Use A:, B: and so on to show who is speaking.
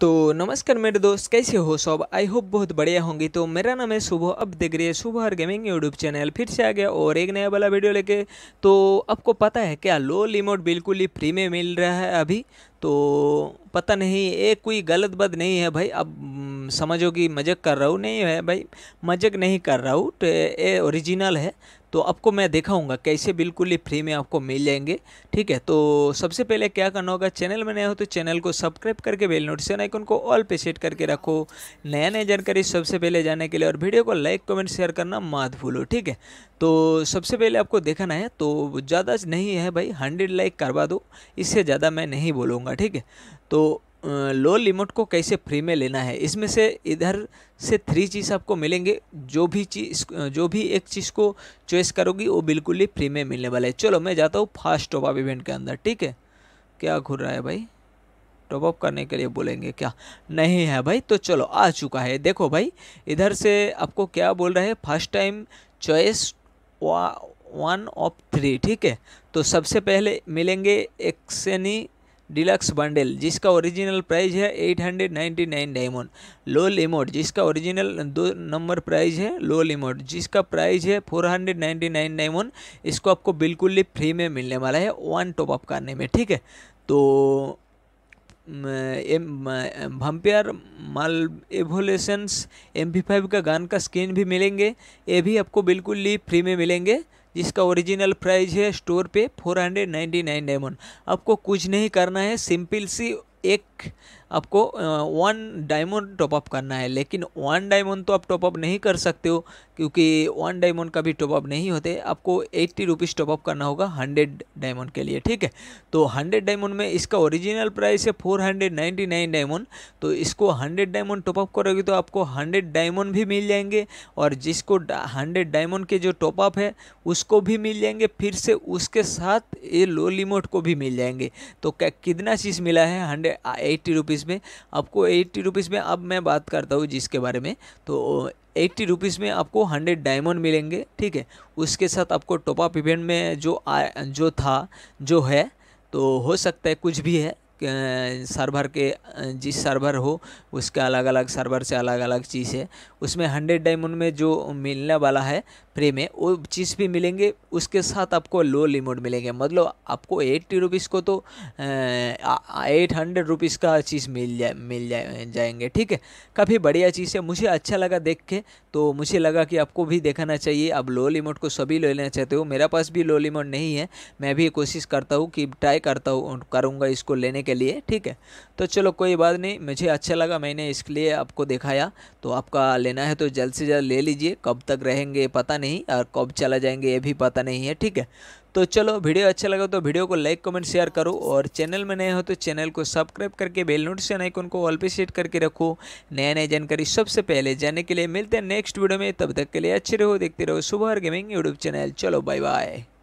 A: तो नमस्कार मेरे दोस्त कैसे हो सब आई होप बहुत बढ़िया होंगी तो मेरा नाम है सुबह अब देख रही है सुबह हर गेमिंग यूट्यूब चैनल फिर से आ गया और एक नया वाला वीडियो लेके तो आपको पता है क्या लो लिमोट बिल्कुल ही फ्री में मिल रहा है अभी तो पता नहीं ये कोई गलत बात नहीं है भाई अब हम्म, समझो कि मजक कर रहा हूँ नहीं है भाई मज़क नहीं कर रहा हूँ तो ये ओरिजिनल है तो आपको मैं देखाऊंगा कैसे बिल्कुल ही फ्री में आपको मिल जाएंगे ठीक है तो सबसे पहले क्या करना होगा चैनल में नया हो तो चैनल को सब्सक्राइब करके बेल नोटिफिकेशन आइकन को ऑल पे सेट करके रखो नया नया जानकारी सबसे पहले जानने के लिए और वीडियो को लाइक कमेंट शेयर करना मत भूलो ठीक है तो सबसे पहले आपको देखना है तो ज़्यादा नहीं है भाई हंड्रेड लाइक करवा दो इससे ज़्यादा मैं नहीं बोलूँगा ठीक है तो लो लिमिट को कैसे फ्री में लेना है इसमें से इधर से थ्री चीज़ आपको मिलेंगे जो भी चीज़ जो भी एक चीज़ को चॉइस करोगी वो बिल्कुल ही फ्री में मिलने वाला है चलो मैं जाता हूँ फास्ट टॉप अप इवेंट के अंदर ठीक है क्या घूर रहा है भाई टॉप अप करने के लिए बोलेंगे क्या नहीं है भाई तो चलो आ चुका है देखो भाई इधर से आपको क्या बोल रहा है first time choice one of three ठीक है तो सबसे पहले मिलेंगे एक्सनी डिलक्स बंडल जिसका ओरिजिनल प्राइस है 899 डायमंड लो लिमोट जिसका ओरिजिनल दो नंबर प्राइस है लो लिमोट जिसका प्राइस है 499 डायमंड इसको आपको बिल्कुल ही फ्री में मिलने वाला है वन टॉपअप करने में ठीक है तो भम्पियर माल एवोलेशंस एम फाइव का गान का स्क्रीन भी मिलेंगे ये भी आपको बिल्कुल ही फ्री में मिलेंगे जिसका ओरिजिनल प्राइस है स्टोर पे 499 डायमंड आपको कुछ नहीं करना है सिंपल सी एक आपको वन डायमंड टॉपअप करना है लेकिन वन डायमंड तो आप टॉपअप नहीं कर सकते हो क्योंकि वन डायमंड का भी टॉपअप नहीं होते आपको एट्टी रुपीज़ टॉपअप करना होगा हंड्रेड डायमंड के लिए ठीक है तो हंड्रेड डायमंड में इसका ओरिजिनल प्राइस है four hundred ninety nine diamond तो इसको हंड्रेड डायमंड टॉपअप करोगे तो आपको हंड्रेड डायमंड भी मिल जाएंगे और जिसको हंड्रेड डायमंड के जो टॉपअप है उसको भी मिल जाएंगे फिर से उसके साथ ये लो लिमोट को भी मिल जाएंगे तो कितना चीज़ मिला है हंड्रेड एट्टी रुपीज़ रुपीज़ में आपको एट्टी रुपीज़ में अब मैं बात करता हूँ जिसके बारे में तो एट्टी रुपीज़ में आपको हंड्रेड डायमंड मिलेंगे ठीक है उसके साथ आपको टॉपअप इवेंट में जो आ, जो था जो है तो हो सकता है कुछ भी है सर्वर के जिस सर्वर हो उसके अलग अलग सर्वर से अलग अलग चीज़ है उसमें हंड्रेड डायमंड में जो मिलने वाला है फ्री में वो चीज़ भी मिलेंगे उसके साथ आपको लो लिमिट मिलेंगे मतलब आपको एट्टी रुपीज़ को तो एट हंड्रेड रुपीज़ का चीज़ मिल जाए मिल जाए जाएंगे ठीक है काफ़ी बढ़िया चीज़ है मुझे अच्छा लगा देख के तो मुझे लगा कि आपको भी देखना चाहिए अब लो लिमिट को सभी ले लेना चाहते हो मेरा पास भी लो लिमिट नहीं है मैं भी कोशिश करता हूँ कि ट्राई करता हूँ करूँगा इसको लेने के के लिए ठीक है तो चलो कोई बात नहीं मुझे अच्छा लगा मैंने इसके लिए आपको दिखाया तो आपका लेना है तो जल्द से जल्द ले लीजिए कब तक रहेंगे पता नहीं और कब चला जाएंगे ये भी पता नहीं है ठीक है तो चलो वीडियो अच्छा लगा तो वीडियो को लाइक कमेंट शेयर करो और चैनल में नए हो तो चैनल को सब्सक्राइब करके बेल नोटिफिकेशन आइकन को ऑल पे सेट करके रखो नया नया जानकारी सबसे पहले जानने के लिए मिलते हैं नेक्स्ट वीडियो में तब तक के लिए अच्छे रहो देखते रहो सुबह गेमिंग यूट्यूब चैनल चलो बाय बाय